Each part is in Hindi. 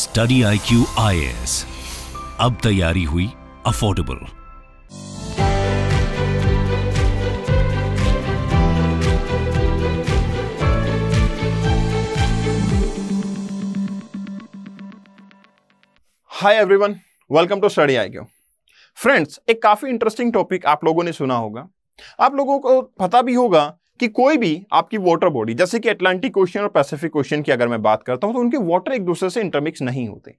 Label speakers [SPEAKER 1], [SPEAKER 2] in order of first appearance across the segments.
[SPEAKER 1] Study I Q I S अब तैयारी हुई affordable hi everyone welcome to study I Q friends एक काफ़ी इंटरेस्टिंग टॉपिक आप लोगों ने सुना होगा आप लोगों को पता भी होगा कि कोई भी आपकी वाटर बॉडी जैसे कि अटलांटिक क्वेश्चन और पैसिफिक ओशियन की अगर मैं बात करता हूं तो उनके वाटर एक दूसरे से इंटरमिक्स नहीं होते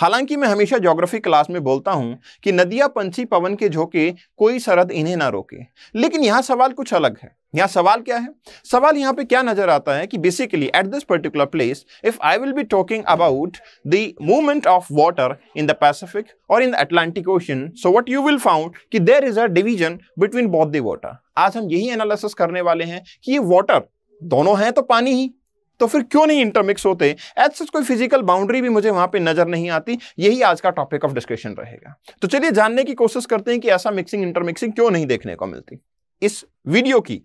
[SPEAKER 1] हालांकि मैं हमेशा ज्योग्राफी क्लास में बोलता हूं कि नदियां पंछी पवन के झोंके कोई सरहद इन्हें ना रोके लेकिन यहां सवाल कुछ अलग है यहाँ सवाल क्या है सवाल यहाँ पे क्या नजर आता है कि basically at this particular place if I will be talking about the movement of water in the Pacific और in the Atlantic ocean so what you will found कि there is a division between both the water आज हम यही एनालिसिस करने वाले हैं कि ये वाटर दोनों हैं तो पानी ही तो फिर क्यों नहीं इंटरमिक्स होते ऐसे कोई फिजिकल बाउंड्री भी मुझे वहां पे नजर नहीं आती यही आज का टॉपिक ऑफ डिस्कशन रहेगा तो चलिए जानने की कोशिश करते हैं कि ऐसा मिक्सिंग इंटरमिक्सिंग क्यों नहीं देखने को मिलती इस वीडियो की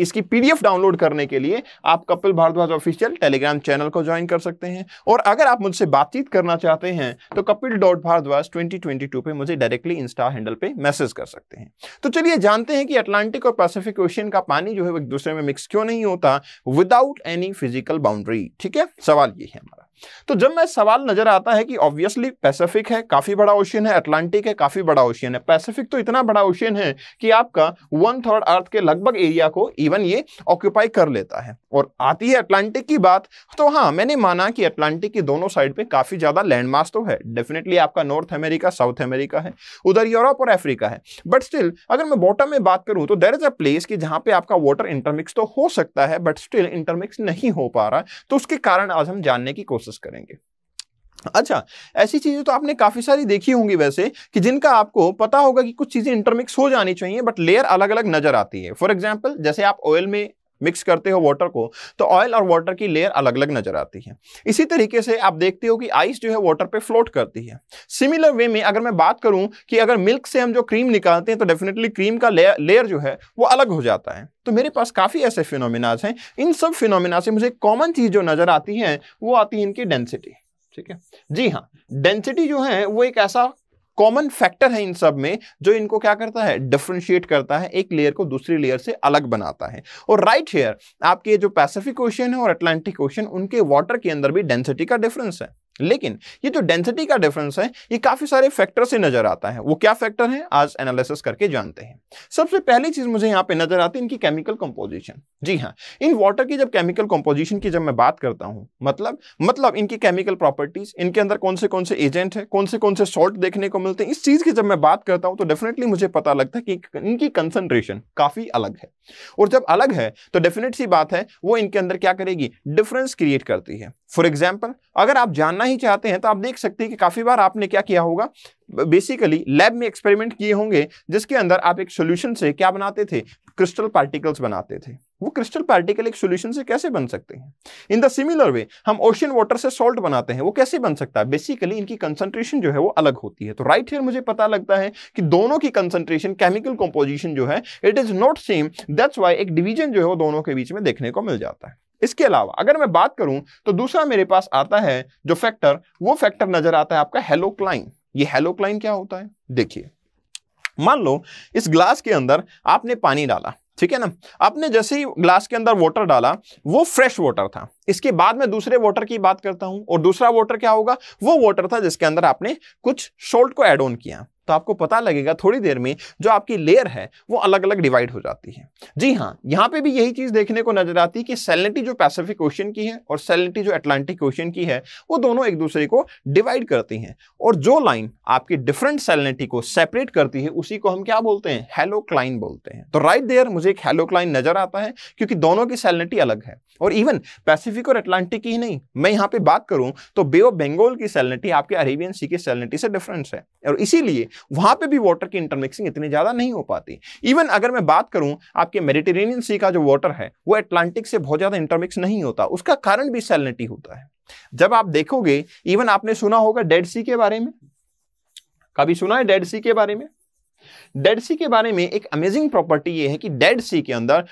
[SPEAKER 1] इसकी पीडीएफ डाउनलोड करने के लिए आप Kapil Bhardwaj official Telegram channel को ज्वाइन कर सकते हैं और अगर आप मुझसे बातचीत करना चाहते हैं तो Kapil dot Bhardwaj twenty twenty two पर मुझे डायरेक्टली इंस्टा हैंडल पे मैसेज कर सकते हैं तो चलिए जानते हैं कि अटलांटिक और पैसिफिक ओशियन का पानी जो है एक दूसरे में मिक्स क्यों नहीं होता विदाउट एनी फिजिकल बाउंड्री ठीक है सवाल ये है हमारा तो जब मैं सवाल नजर आता है कि ऑब्वियसली पैसिफिक है काफी बड़ा ओशियन है अटलांटिक है काफी बड़ा ओशियन है पैसिफिक तो इतना बड़ा ओशियन है कि आपका वन थर्ड अर्थ के लगभग एरिया को को इवन ये ऑक्यूपाई कर लेता है और आती है अटलांटिक की बात तो हाँ मैंने माना कि अटलांटिक की दोनों साइड पे काफ़ी ज़्यादा लैंडमार्क तो है डेफिनेटली आपका नॉर्थ अमेरिका साउथ अमेरिका है उधर यूरोप और अफ्रीका है बट स्टिल अगर मैं बॉटम में बात करूँ तो देर इज़ अ प्लेस कि जहाँ पे आपका वाटर इंटरमिक्स तो हो सकता है बट स्टिल इंटरमिक्स नहीं हो पा रहा तो उसके कारण आज हम जानने की कोशिश करेंगे अच्छा ऐसी चीज़ें तो आपने काफ़ी सारी देखी होंगी वैसे कि जिनका आपको पता होगा कि कुछ चीज़ें इंटरमिक्स हो जानी चाहिए बट लेयर अलग अलग नजर आती है फॉर एग्जाम्पल जैसे आप ऑयल में मिक्स करते हो वाटर को तो ऑयल और वाटर की लेयर अलग अलग नजर आती है इसी तरीके से आप देखते हो कि आइस जो है वाटर पे फ्लोट करती है सिमिलर वे में अगर मैं बात करूं कि अगर मिल्क से हम जो क्रीम निकालते हैं तो डेफिनेटली क्रीम का लेयर लेयर जो है वो अलग हो जाता है तो मेरे पास काफ़ी ऐसे फिनोमिनाज हैं इन सब फिनोमिना से मुझे कॉमन चीज़ जो नज़र आती है वो आती है इनकी डेंसिटी ठीक है जी हाँ डेंसिटी जो है वो एक ऐसा कॉमन फैक्टर है इन सब में जो इनको क्या करता है डिफ्रेंशिएट करता है एक लेयर को दूसरी लेयर से अलग बनाता है और राइट हेयर आपके जो पैसिफिक ओशन है और अटलांटिक ओशन उनके वाटर के अंदर भी डेंसिटी का डिफरेंस है लेकिन ये जो डेंसिटी का डिफरेंस है ये काफ़ी सारे फैक्टर से नज़र आता है वो क्या फैक्टर है आज एनालिसिस करके जानते हैं सबसे पहली चीज़ मुझे यहाँ पे नज़र आती है इनकी केमिकल कंपोजिशन जी हाँ इन वाटर की जब केमिकल कंपोजिशन की जब मैं बात करता हूँ मतलब मतलब इनकी केमिकल प्रॉपर्टीज़ इनके अंदर कौन से कौन से एजेंट है कौन से कौन से सॉल्ट देखने को मिलते हैं इस चीज़ की जब मैं बात करता हूँ तो डेफिनेटली मुझे पता लगता है कि इनकी कंसनट्रेशन काफ़ी अलग है और जब अलग है तो डेफिनेट सी बात है वो इनके अंदर क्या करेगी डिफरेंस क्रिएट करती है फॉर एग्जाम्पल अगर आप जानना ही चाहते हैं तो आप देख सकते हैं कि काफ़ी बार आपने क्या किया होगा बेसिकली लैब में एक्सपेरिमेंट किए होंगे जिसके अंदर आप एक सोल्यूशन से क्या बनाते थे क्रिस्टल पार्टिकल्स बनाते थे वो क्रिस्टल पार्टिकल एक सोल्यूशन से कैसे बन सकते हैं इन द सिमिलर वे हम ओशियन वाटर से सॉल्ट बनाते हैं वो कैसे बन सकता है बेसिकली इनकी कंसंट्रेशन जो है वो अलग होती है तो राइट right हेयर मुझे पता लगता है कि दोनों की कंसंट्रेशन केमिकल कंपोजिशन जो है it is not same that's why एक डिवीजन जो है वो दोनों के बीच में देखने को मिल जाता है इसके अलावा अगर मैं बात करूं तो दूसरा मेरे पास आता है जो फैक्टर वो फैक्टर नजर आता है आपका हेलोक्लाइन ये हेलोक्लाइन क्या होता है देखिए मान लो इस ग्लास के अंदर आपने पानी डाला ठीक है ना आपने जैसे ही ग्लास के अंदर वाटर डाला वो फ्रेश वाटर था इसके बाद में दूसरे वाटर की बात करता हूं और दूसरा वाटर क्या होगा वो वाटर था जिसके अंदर आपने कुछ सोल्ट को एड ऑन किया तो आपको पता लगेगा थोड़ी देर में जो आपकी लेयर है वो अलग अलग डिवाइड हो जाती है जी हाँ यहाँ पे भी यही चीज़ देखने को नजर आती है कि सैलिनिटी जो पैसिफिक ओशन की है और सैलिनिटी जो अटलांटिक ओशन की है वो दोनों एक दूसरे को डिवाइड करती हैं और जो लाइन आपकी डिफरेंट सैलिनिटी को सेपरेट करती है उसी को हम क्या बोलते हैं हेलोक्लाइन बोलते हैं तो राइट देयर मुझे एक हेलोक्लाइन नजर आता है क्योंकि दोनों की सैलिनिटी अलग है और इवन पैसिफिक और अटलांटिक ही नहीं मैं यहाँ पे बात करूँ तो बे ऑफ बंगाल की सैलिनिटी आपके अरेबियन सी की सैलिनिटी से डिफरेंस है और इसीलिए वहां पे भी वाटर की इंटरमिक्सिंग इतनी ज़्यादा नहीं हो पाती इवन अगर मैं बात करूं आपके मेडिटेरेनियन सी का जो वाटर है वो एटलांटिक से बहुत ज़्यादा इंटरमिक्स नहीं होता उसका कारण भी सैलिनिटी होता है जब आप देखोगे इवन आपने सुना होगा डेड सी के बारे में कभी सुना है डेड सी के बारे में डेड सी के बारे में एक अमेजिंग प्रॉपर्टी ये है कि डेड सी के अंदर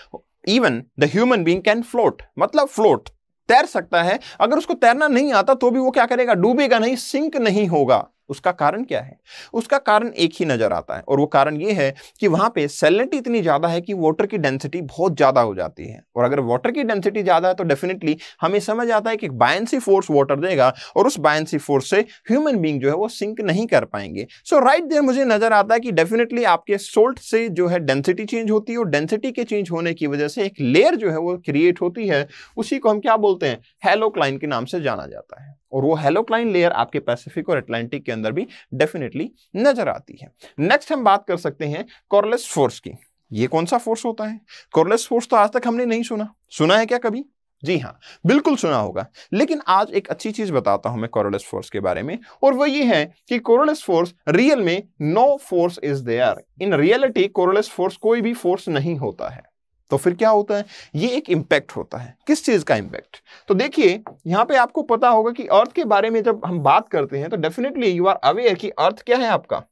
[SPEAKER 1] even the human being can float मतलब फ्लोट तैर सकता है अगर उसको तैरना नहीं आता तो भी वो क्या करेगा डूबेगा नहीं सिंक नहीं होगा उसका कारण क्या है उसका कारण एक ही नज़र आता है और वो कारण ये है कि वहां पे सेलिनिटी इतनी ज़्यादा है कि वाटर की डेंसिटी बहुत ज़्यादा हो जाती है और अगर वाटर की डेंसिटी ज़्यादा है तो डेफिनेटली हमें समझ आता है कि बायंसी फोर्स वाटर देगा और उस बायंसी फोर्स से ह्यूमन बींग जो है वो सिंक नहीं कर पाएंगे सो राइट देर मुझे नज़र आता है कि डेफिनेटली आपके सोल्ट से जो है डेंसिटी चेंज होती है और डेंसिटी के चेंज होने की वजह से एक लेयर जो है वो क्रिएट होती है उसी को हम क्या बोलते हैं हेलोक्लाइन के नाम से जाना जाता है और वो हेलोक्लाइन लेयर आपके पैसिफिक और अटलांटिक के अंदर भी डेफिनेटली नजर आती है नेक्स्ट हम बात कर सकते हैं कॉरलेस फोर्स की ये कौन सा फोर्स होता है कॉरलेस फोर्स तो आज तक हमने नहीं सुना सुना है क्या कभी जी हाँ बिल्कुल सुना होगा लेकिन आज एक अच्छी चीज बताता हूं मैं कॉरलेस फोर्स के बारे में और वो ये है कि कोरोलेस फोर्स रियल में no force is there in reality Coriolis force कोई भी फोर्स नहीं होता है तो फिर क्या होता है ये एक इम्पैक्ट होता है किस चीज़ का इम्पैक्ट तो देखिए यहाँ पे आपको पता होगा कि अर्थ के बारे में जब हम बात करते हैं तो डेफिनेटली यू आर अवेयर कि अर्थ क्या है आपका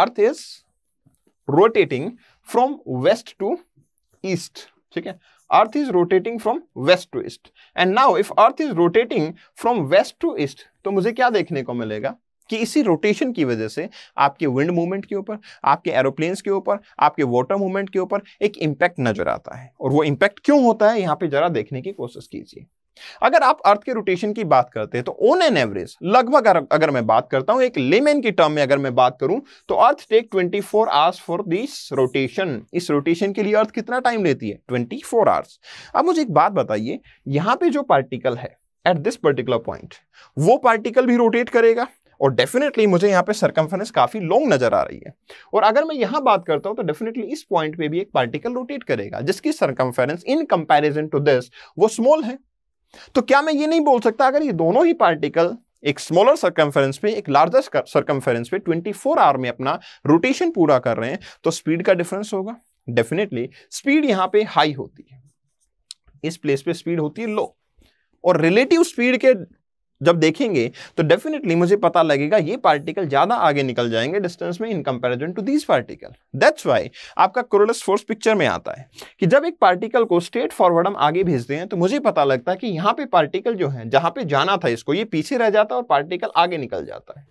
[SPEAKER 1] earth is rotating from west to east ठीक है earth is rotating from west to east and now if earth is rotating from west to east तो मुझे क्या देखने को मिलेगा कि इसी रोटेशन की वजह से आपके विंड मूवमेंट के ऊपर आपके एरोप्लेन्स के ऊपर आपके वाटर मूवमेंट के ऊपर एक इम्पैक्ट नजर आता है और वो इम्पैक्ट क्यों होता है यहाँ पे जरा देखने की कोशिश कीजिए अगर आप अर्थ के रोटेशन की बात करते हैं तो ऑन एन एवरेज लगभग अगर मैं बात करता हूं एक लेमेन की टर्म में अगर मैं बात करूं तो earth take 24 four hours for this rotation इस रोटेशन के लिए अर्थ कितना टाइम लेती है 24 फोर आवर्स अब मुझे एक बात बताइए यहां पे जो पार्टिकल है एट दिस पर्टिकुलर पॉइंट वो पार्टिकल भी रोटेट करेगा और डेफिनेटली मुझे यहाँ पे सरकमफ्रेंस काफ़ी लॉन्ग नज़र आ रही है और अगर मैं यहाँ बात करता हूँ तो डेफिनेटली इस पॉइंट पे भी एक पार्टिकल रोटेट करेगा जिसकी circumference in comparison to this वो स्मॉल है तो क्या मैं ये नहीं बोल सकता अगर ये दोनों ही पार्टिकल एक स्मॉलर सर्कम्फेरेंस पे एक लार्जर सर्कम्फेरेंस पे 24 आवर में अपना रोटेशन पूरा कर रहे हैं तो स्पीड का डिफरेंस होगा डेफिनेटली स्पीड यहाँ पे हाई होती है इस प्लेस पे स्पीड होती है लो और रिलेटिव स्पीड के जब देखेंगे तो डेफिनेटली मुझे पता लगेगा ये पार्टिकल ज़्यादा आगे निकल जाएंगे डिस्टेंस में in comparison to these particle that's why आपका कोरोलस फोर्स पिक्चर में आता है कि जब एक पार्टिकल को स्ट्रेट फॉरवर्ड हम आगे भेजते हैं तो मुझे पता लगता है कि यहाँ पे पार्टिकल जो है जहाँ पे जाना था इसको ये पीछे रह जाता है और पार्टिकल आगे निकल जाता है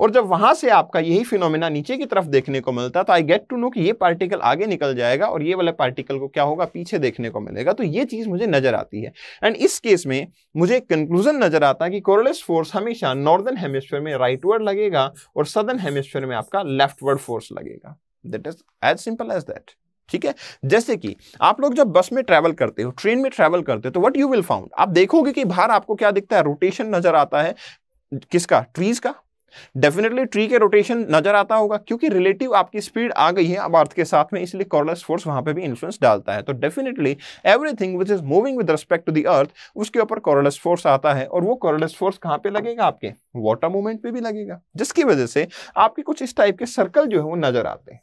[SPEAKER 1] और जब वहां से आपका यही फिनोमिना नीचे की तरफ देखने को मिलता तो आई गेट टू नो कि ये पार्टिकल आगे निकल जाएगा और ये वाले पार्टिकल को क्या होगा पीछे देखने को मिलेगा तो ये चीज़ मुझे नजर आती है एंड इस केस में मुझे कंक्लूजन नजर आता है कि कोरलेस फोर्स हमेशा नॉर्दर्न हेमिस्फेयर में राइट वर्ड लगेगा और सदर्न हेमिस्फेयर में आपका लेफ्ट वर्ड फोर्स लगेगा that is as simple as that ठीक है जैसे कि आप लोग जब बस में ट्रैवल करते हो ट्रेन में ट्रैवल करते हो तो व्हाट यू विल फाउंड आप देखोगे कि बाहर आपको क्या दिखता है रोटेशन नजर आता है किसका ट्रीज का डेफिनेटली ट्री के रोटेशन नजर आता होगा क्योंकि रिलेटिव आपकी स्पीड आ गई है अब अर्थ के साथ में इसलिए कॉर्लस फोर्स वहां पे भी इन्फ्लुएंस डालता है तो definitely everything which is moving with respect to the earth उसके ऊपर कॉर्लस फोर्स आता है और वो कॉर्लस फोर्स कहाँ पे लगेगा आपके वाटर मूवमेंट पे भी लगेगा जिसकी वजह से आपके कुछ इस टाइप के सर्कल जो है वो नजर आते हैं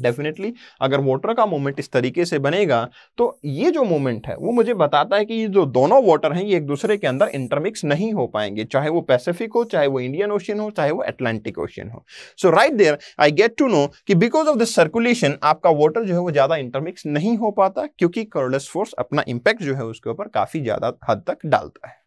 [SPEAKER 1] डेफिनेटली अगर वाटर का मोमेंट इस तरीके से बनेगा तो ये जो मोमेंट है वो मुझे बताता है कि ये जो दोनों वाटर हैं ये एक दूसरे के अंदर इंटरमिक्स नहीं हो पाएंगे चाहे वो पैसिफिक हो चाहे वो इंडियन ओशियन हो चाहे वो एटलांटिक ओशियन हो so right there I get to know कि बिकॉज ऑफ द सर्कुलेशन आपका वाटर जो है वो ज़्यादा इंटरमिक्स नहीं हो पाता क्योंकि कर्लेस फोर्स अपना इंपैक्ट जो है उसके ऊपर काफ़ी ज़्यादा हद तक डालता है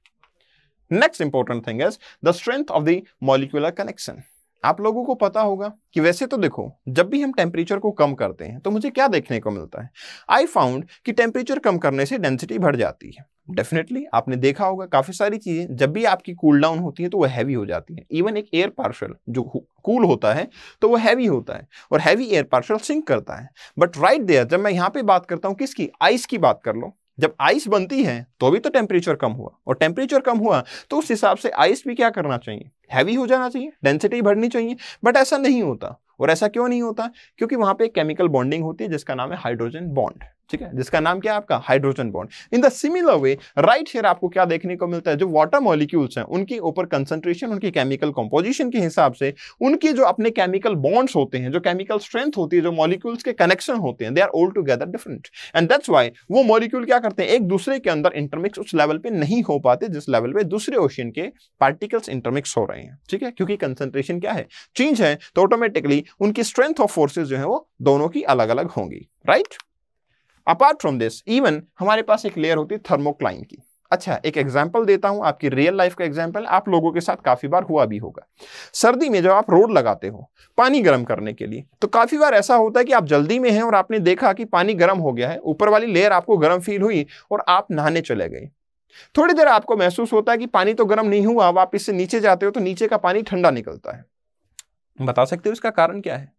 [SPEAKER 1] next important thing is the strength of the molecular connection आप लोगों को पता होगा कि वैसे तो देखो जब भी हम टेम्परेचर को कम करते हैं तो मुझे क्या देखने को मिलता है आई फाउंड कि टेम्परेचर कम करने से डेंसिटी बढ़ जाती है डेफिनेटली आपने देखा होगा काफ़ी सारी चीज़ें जब भी आपकी कूल डाउन होती है तो वह हैवी हो जाती है इवन एक एयर पार्शल जो कूल cool होता है तो वह हैवी होता है और हैवी एयर पार्शल सिंक करता है बट राइट देयर जब मैं यहाँ पे बात करता हूँ किसकी आइस की बात कर लो जब आइस बनती है तो भी तो टेम्परेचर कम हुआ और टेम्परेचर कम हुआ तो उस हिसाब से आइस भी क्या करना चाहिए हैवी हो जाना चाहिए डेंसिटी बढ़नी चाहिए बट ऐसा नहीं होता और ऐसा क्यों नहीं होता क्योंकि वहाँ पे एक केमिकल बॉन्डिंग होती है जिसका नाम है हाइड्रोजन बॉन्ड ठीक है जिसका नाम क्या है आपका hydrogen bond in the similar way right here आपको क्या देखने को मिलता है जो वाटर मॉलिक्यूल्स हैं उनके ऊपर कंसंट्रेशन उनकी केमिकल कंपोजिशन के हिसाब से उनके जो अपने केमिकल बॉन्ड्स होते हैं जो केमिकल स्ट्रेंथ होती है जो मॉलिक्यूल्स के कनेक्शन होते हैं they are all together different and that's why वो मॉलिक्यूल क्या करते हैं एक दूसरे के अंदर इंटरमिक्स उस लेवल पे नहीं हो पाते जिस लेवल पे दूसरे ओशियन के पार्टिकल्स इंटरमिक्स हो रहे हैं ठीक है क्योंकि कंसंट्रेशन क्या है चेंज है तो ऑटोमेटिकली उनकी स्ट्रेंथ ऑफ फोर्सेज जो है वो दोनों की अलग अलग होंगी right right? Apart from this even हमारे पास एक लेयर होती है थर्मोक्लाइन की अच्छा एक एग्जाम्पल देता हूं आपकी रियल लाइफ का एग्जाम्पल आप लोगों के साथ काफी बार हुआ भी होगा सर्दी में जब आप रोड लगाते हो पानी गर्म करने के लिए तो काफी बार ऐसा होता है कि आप जल्दी में हैं और आपने देखा कि पानी गर्म हो गया है ऊपर वाली लेयर आपको गर्म फील हुई और आप नहाने चले गए थोड़ी देर आपको महसूस होता है कि पानी तो गर्म नहीं हुआ अब आप इससे नीचे जाते हो तो नीचे का पानी ठंडा निकलता है बता सकते हो इसका कारण क्या है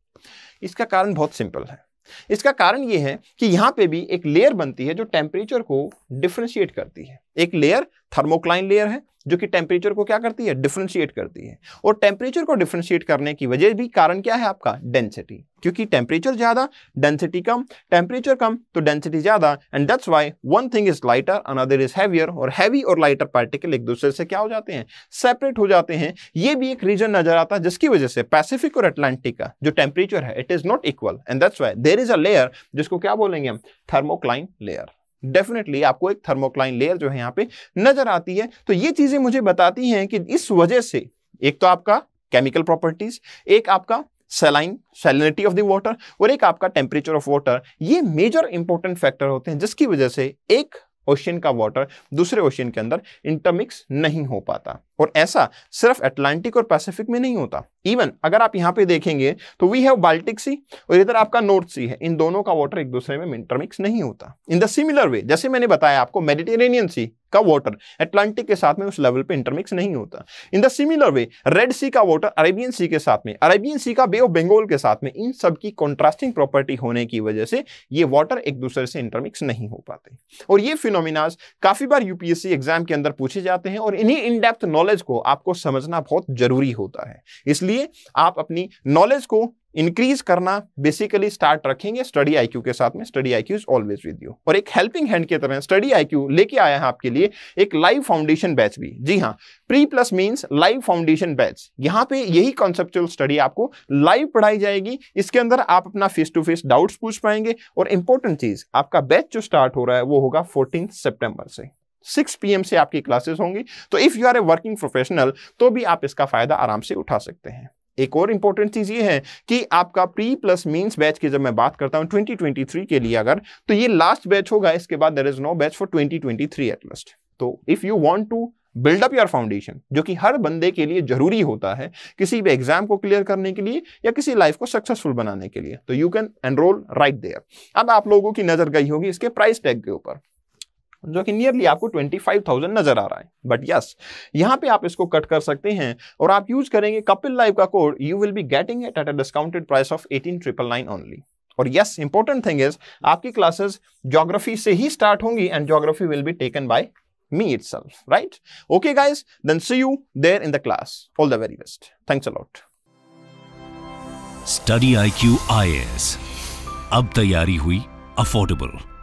[SPEAKER 1] इसका कारण बहुत सिंपल है इसका कारण ये है कि यहाँ पे भी एक लेयर बनती है जो टेम्परेचर को डिफ्रेंशिएट करती है एक लेयर थर्मोक्लाइन लेयर है जो कि टेम्परेचर को क्या करती है डिफ्रेंशिएट करती है और टेम्परेचर को डिफ्रेंशिएट करने की वजह भी कारण क्या है आपका डेंसिटी क्योंकि टेम्परेचर ज़्यादा डेंसिटी कम टेम्परेचर कम तो डेंसिटी ज़्यादा and that's why one thing is lighter another is heavier और हैवी और लाइटर पार्टिकल एक दूसरे से क्या हो जाते हैं सेपरेट हो जाते हैं ये भी एक रीजन नजर आता है जिसकी वजह से पैसिफिक और अटलांटिक का जो टेम्परेचर है it is not equal and that's why there is a layer जिसको क्या बोलेंगे हम थर्मोक्लाइन लेयर डेफिनेटली आपको एक थर्मोक्लाइन लेयर जो है यहाँ पे नजर आती है तो ये चीजें मुझे बताती हैं कि इस वजह से एक तो आपका केमिकल प्रॉपर्टीज एक आपका saline salinity of the water और एक आपका टेम्परेचर ऑफ वाटर ये मेजर इंपॉर्टेंट फैक्टर होते हैं जिसकी वजह से एक ओशियन का वाटर दूसरे ओशियन के अंदर इंटरमिक्स नहीं हो पाता और ऐसा सिर्फ अटलांटिक और पैसिफिक में नहीं होता इवन अगर आप यहां पे देखेंगे तो वी हैव बाल्टिक सी और इधर आपका नॉर्थ सी है इन दोनों का वाटर एक दूसरे में इंटरमिक्स नहीं होता इन द सिमिलर वे जैसे मैंने बताया आपको मेडिटेरेनियन सी का वाटर अटलांटिक के साथ में उस लेवल पे इंटरमिक्स नहीं होता in the similar way Red Sea का वाटर अरेबियन सी के साथ में अरेबियन सी का बे ऑफ बंगाल के साथ में इन सब की कॉन्ट्रास्टिंग प्रॉपर्टी होने की वजह से ये वाटर एक दूसरे से इंटरमिक्स नहीं हो पाते और ये फिनोमिनाज काफी बार यूपीएससी एग्जाम के अंदर पूछे जाते हैं और इन्हीं इनडेप्थ नॉलेज नॉलेज को आपको समझना बहुत जरूरी होता है इसलिए आप अपनी नॉलेज को इंक्रीज करना बेसिकली स्टार्ट रखेंगे स्टडी आईक्यू के साथ में study IQ is always with you और एक हेल्पिंग हैंड की तरह स्टडी आईक्यू लेके आया है आपके लिए एक लाइव फाउंडेशन बैच भी जी हाँ pre plus means live foundation batch यहाँ पे यही कॉन्सेप्चुअल स्टडी आपको लाइव पढ़ाई जाएगी इसके अंदर आप अपना फेस टू फेस डाउट्स पूछ पाएंगे और इंपॉर्टेंट चीज आपका बैच जो स्टार्ट हो रहा है वो होगा फोर्टीन सेप्टेम्बर से सिक्स पी से आपकी क्लासेस होंगी तो if you are a working professional तो भी आप इसका फ़ायदा आराम से उठा सकते हैं एक और इंपॉर्टेंट चीज़ ये है कि आपका प्री प्लस मेंस बैच की जब मैं बात करता हूँ 2023 के लिए अगर तो ये लास्ट बैच होगा इसके बाद there is no batch for 2023 twenty at last तो if you want to build up your foundation जो कि हर बंदे के लिए जरूरी होता है किसी भी एग्जाम को क्लियर करने के लिए या किसी लाइफ को सक्सेसफुल बनाने के लिए तो you can enrol right there अब आप लोगों की नजर गई होगी इसके प्राइस टैग के ऊपर जो कि नियरली आपको 25,000 नजर आ रहा है बट यस yes, यहाँ पे आप इसको कट कर सकते हैं और आप यूज करेंगे कपिल लाइव का code you will be getting it at a discounted price of eighteen triple nine only और यस इंपॉर्टेंट थिंग इज आपकी क्लासेस ज्योग्राफी से ही स्टार्ट होंगी and geography will be taken by me itself, right? Okay, guys, then see you there in the class. All the very best. Thanks a lot. Study IQ IS. अब तैयारी हुई अफोर्डेबल